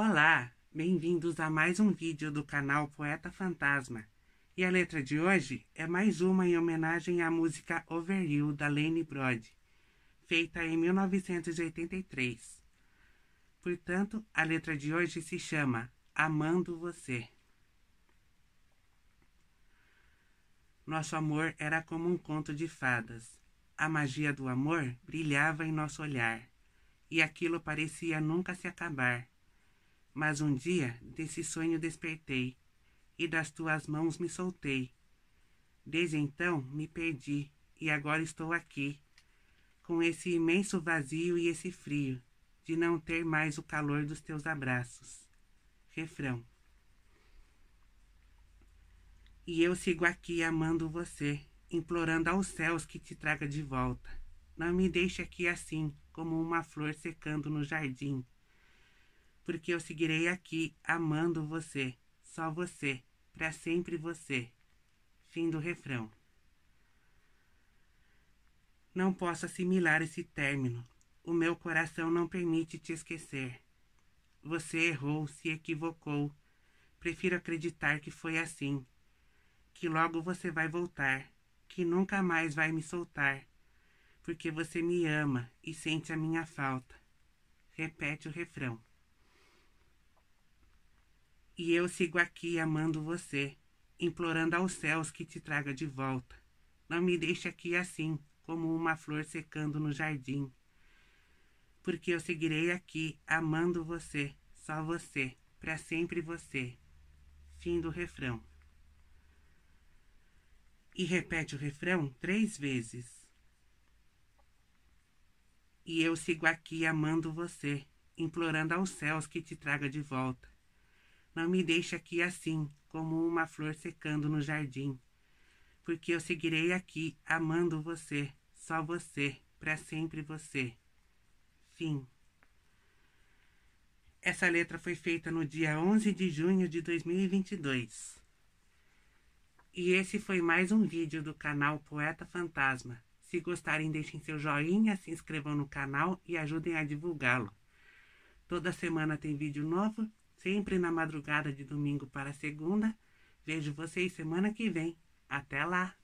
Olá, bem-vindos a mais um vídeo do canal Poeta Fantasma. E a letra de hoje é mais uma em homenagem à música Overhill da Lane Broad, feita em 1983. Portanto, a letra de hoje se chama Amando Você. Nosso amor era como um conto de fadas. A magia do amor brilhava em nosso olhar, e aquilo parecia nunca se acabar mas um dia desse sonho despertei, e das tuas mãos me soltei. Desde então me perdi, e agora estou aqui, com esse imenso vazio e esse frio, de não ter mais o calor dos teus abraços. Refrão. E eu sigo aqui amando você, implorando aos céus que te traga de volta. Não me deixe aqui assim, como uma flor secando no jardim porque eu seguirei aqui amando você, só você, para sempre você. Fim do refrão. Não posso assimilar esse término. O meu coração não permite te esquecer. Você errou, se equivocou. Prefiro acreditar que foi assim. Que logo você vai voltar, que nunca mais vai me soltar, porque você me ama e sente a minha falta. Repete o refrão. E eu sigo aqui amando você, implorando aos céus que te traga de volta. Não me deixe aqui assim, como uma flor secando no jardim. Porque eu seguirei aqui amando você, só você, para sempre você. Fim do refrão. E repete o refrão três vezes. E eu sigo aqui amando você, implorando aos céus que te traga de volta não me deixe aqui assim, como uma flor secando no jardim, porque eu seguirei aqui amando você, só você, para sempre você. Fim. Essa letra foi feita no dia 11 de junho de 2022. E esse foi mais um vídeo do canal Poeta Fantasma. Se gostarem, deixem seu joinha, se inscrevam no canal e ajudem a divulgá-lo. Toda semana tem vídeo novo sempre na madrugada de domingo para segunda. Vejo vocês semana que vem. Até lá!